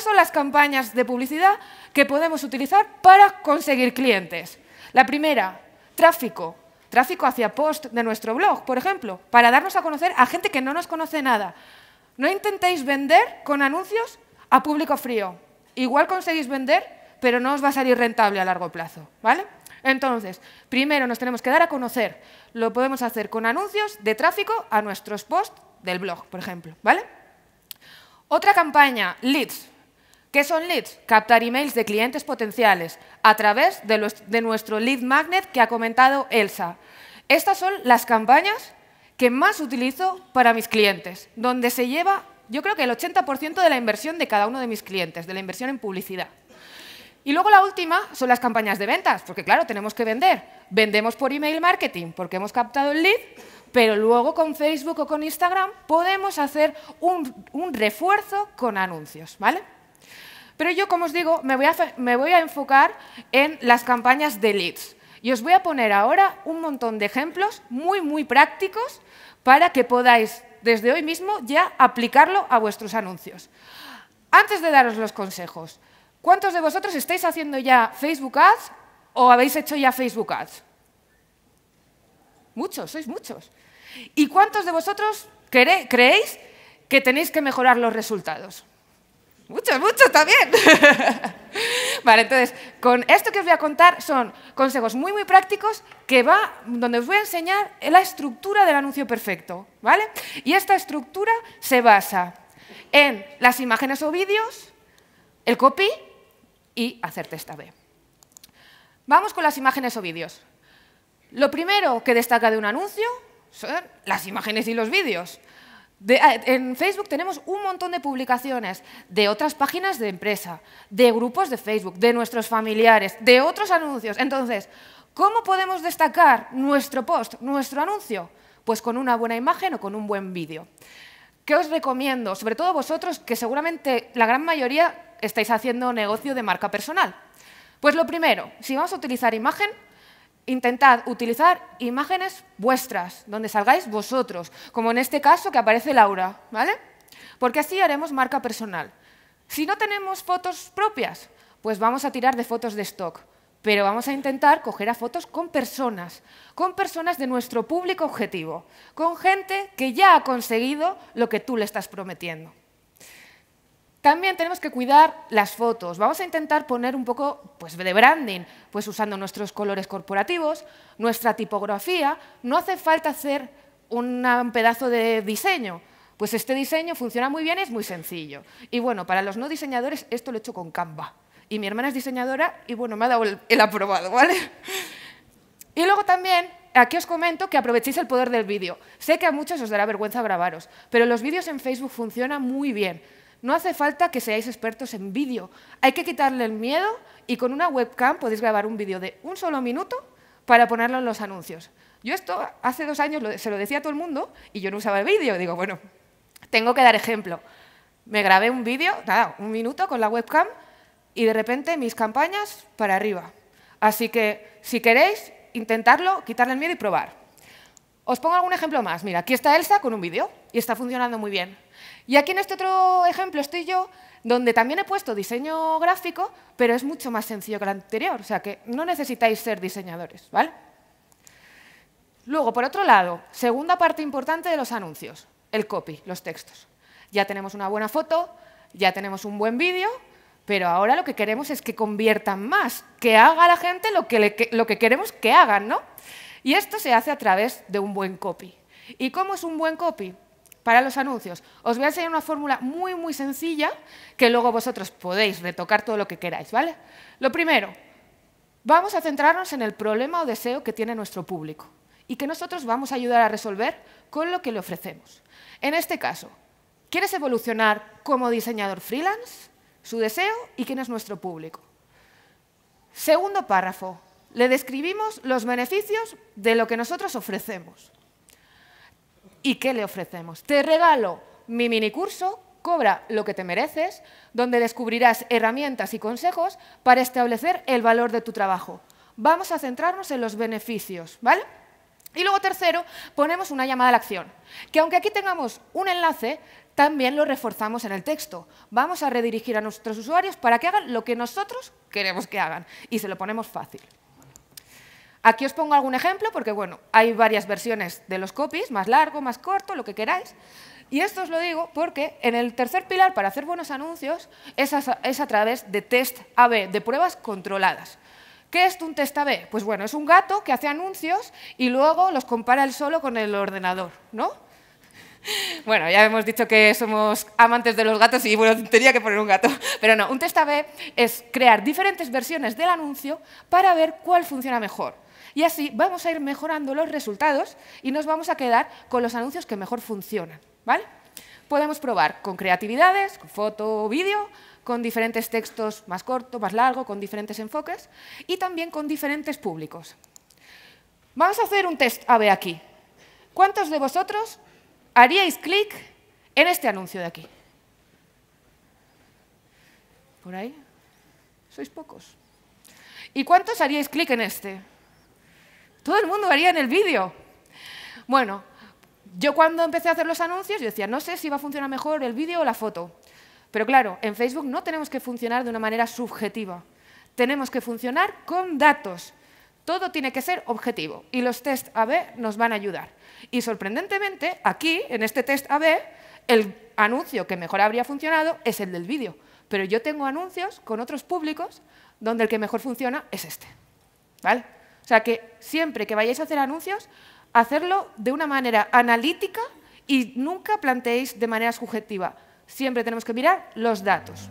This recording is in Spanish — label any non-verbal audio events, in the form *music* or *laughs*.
son las campañas de publicidad que podemos utilizar para conseguir clientes? La primera, tráfico. Tráfico hacia post de nuestro blog, por ejemplo, para darnos a conocer a gente que no nos conoce nada. No intentéis vender con anuncios a público frío. Igual conseguís vender, pero no os va a salir rentable a largo plazo, ¿vale? Entonces, primero nos tenemos que dar a conocer. Lo podemos hacer con anuncios de tráfico a nuestros posts del blog, por ejemplo, ¿vale? Otra campaña, leads. ¿Qué son leads? Captar emails de clientes potenciales a través de, nuestro lead magnet que ha comentado Elsa. Estas son las campañas que más utilizo para mis clientes, donde se lleva yo creo que el 80% de la inversión de cada uno de mis clientes, de la inversión en publicidad. Y luego la última son las campañas de ventas, porque claro, tenemos que vender. Vendemos por email marketing porque hemos captado el lead, pero luego con Facebook o con Instagram podemos hacer un, refuerzo con anuncios, ¿vale? Pero yo, como os digo, me voy a, enfocar en las campañas de leads. Y os voy a poner ahora un montón de ejemplos muy, muy prácticos para que podáis desde hoy mismo ya aplicarlo a vuestros anuncios. Antes de daros los consejos, ¿cuántos de vosotros estáis haciendo ya Facebook Ads o habéis hecho ya Facebook Ads? Muchos, sois muchos. ¿Y cuántos de vosotros creéis que tenéis que mejorar los resultados? Muchos, muchos también. *laughs* vale, entonces, con esto que os voy a contar son consejos muy, muy prácticos que va, donde os voy a enseñar la estructura del anuncio perfecto, ¿vale? Y esta estructura se basa en las imágenes o vídeos, el copy y hacerte esta B. Vamos con las imágenes o vídeos. Lo primero que destaca de un anuncio son las imágenes y los vídeos. Ah, en Facebook tenemos un montón de publicaciones de otras páginas de empresa, de grupos de Facebook, de nuestros familiares, de otros anuncios. Entonces, ¿cómo podemos destacar nuestro post, nuestro anuncio? Pues con una buena imagen o con un buen vídeo. ¿Qué os recomiendo? Sobre todo vosotros, que seguramente la gran mayoría estáis haciendo negocio de marca personal. Pues lo primero, si vamos a utilizar imagen, intentad utilizar imágenes vuestras, donde salgáis vosotros, como en este caso que aparece Laura, ¿vale? Porque así haremos marca personal. Si no tenemos fotos propias, pues vamos a tirar de fotos de stock, pero vamos a intentar coger a fotos con personas, con personas de nuestro público objetivo, con gente que ya ha conseguido lo que tú le estás prometiendo. También tenemos que cuidar las fotos. Vamos a intentar poner un poco pues, de branding, pues usando nuestros colores corporativos, nuestra tipografía. No hace falta hacer un pedazo de diseño. Pues este diseño funciona muy bien, y es muy sencillo. Y bueno, para los no diseñadores esto lo he hecho con Canva. Y mi hermana es diseñadora y bueno, me ha dado el, el aprobado, ¿vale? Y luego también aquí os comento que aprovechéis el poder del vídeo. Sé que a muchos os dará vergüenza grabaros, pero los vídeos en Facebook funcionan muy bien. No hace falta que seáis expertos en vídeo. Hay que quitarle el miedo y con una webcam podéis grabar un vídeo de un solo minuto para ponerlo en los anuncios. Yo esto hace dos años se lo decía a todo el mundo y yo no usaba el vídeo. Digo, bueno, tengo que dar ejemplo. Me grabé un vídeo, nada, un minuto con la webcam y de repente mis campañas para arriba. Así que si queréis, intentarlo, quitarle el miedo y probar. Os pongo algún ejemplo más. Mira, aquí está Elsa con un vídeo y está funcionando muy bien. Y aquí en este otro ejemplo estoy yo, donde también he puesto diseño gráfico, pero es mucho más sencillo que el anterior. O sea, que no necesitáis ser diseñadores, ¿vale? Luego, por otro lado, segunda parte importante de los anuncios, el copy, los textos. Ya tenemos una buena foto, ya tenemos un buen vídeo, pero ahora lo que queremos es que conviertan más, que haga la gente lo que, lo que queremos que hagan, ¿no? Y esto se hace a través de un buen copy. ¿Y cómo es un buen copy? Para los anuncios, os voy a enseñar una fórmula muy, muy sencilla que luego vosotros podéis retocar todo lo que queráis, ¿vale? Lo primero, vamos a centrarnos en el problema o deseo que tiene nuestro público y que nosotros vamos a ayudar a resolver con lo que le ofrecemos. En este caso, ¿quieres evolucionar como diseñador freelance? Su deseo y quién es nuestro público. Segundo párrafo, le describimos los beneficios de lo que nosotros ofrecemos. ¿Y qué le ofrecemos? Te regalo mi minicurso, cobra lo que te mereces, donde descubrirás herramientas y consejos para establecer el valor de tu trabajo. Vamos a centrarnos en los beneficios, ¿vale? Y luego tercero, ponemos una llamada a la acción, que aunque aquí tengamos un enlace, también lo reforzamos en el texto. Vamos a redirigir a nuestros usuarios para que hagan lo que nosotros queremos que hagan y se lo ponemos fácil. Aquí os pongo algún ejemplo porque bueno, hay varias versiones de los copies, más largo, más corto, lo que queráis. Y esto os lo digo porque en el tercer pilar para hacer buenos anuncios es a, través de test AB, de pruebas controladas. ¿Qué es un test AB? Pues bueno, es un gato que hace anuncios y luego los compara él solo con el ordenador, ¿no? *laughs* Bueno, ya hemos dicho que somos amantes de los gatos y bueno, tenía que poner un gato. *laughs* Pero no, un test AB es crear diferentes versiones del anuncio para ver cuál funciona mejor y así vamos a ir mejorando los resultados y nos vamos a quedar con los anuncios que mejor funcionan. ¿vale? Podemos probar con creatividades, con foto o vídeo, con diferentes textos más corto, más largo, con diferentes enfoques y también con diferentes públicos. Vamos a hacer un test A-B aquí. ¿Cuántos de vosotros haríais clic en este anuncio de aquí? ¿Por ahí? Sois pocos. ¿Y cuántos haríais clic en este? Todo el mundo haría en el vídeo. Bueno, yo cuando empecé a hacer los anuncios, yo decía, no sé si va a funcionar mejor el vídeo o la foto. Pero claro, en Facebook no tenemos que funcionar de una manera subjetiva. Tenemos que funcionar con datos. Todo tiene que ser objetivo y los test AB nos van a ayudar. Y sorprendentemente, aquí, en este test AB, el anuncio que mejor habría funcionado es el del vídeo. Pero yo tengo anuncios con otros públicos donde el que mejor funciona es este. ¿Vale? O sea, que siempre que vayáis a hacer anuncios, hacerlo de una manera analítica y nunca planteéis de manera subjetiva. Siempre tenemos que mirar los datos.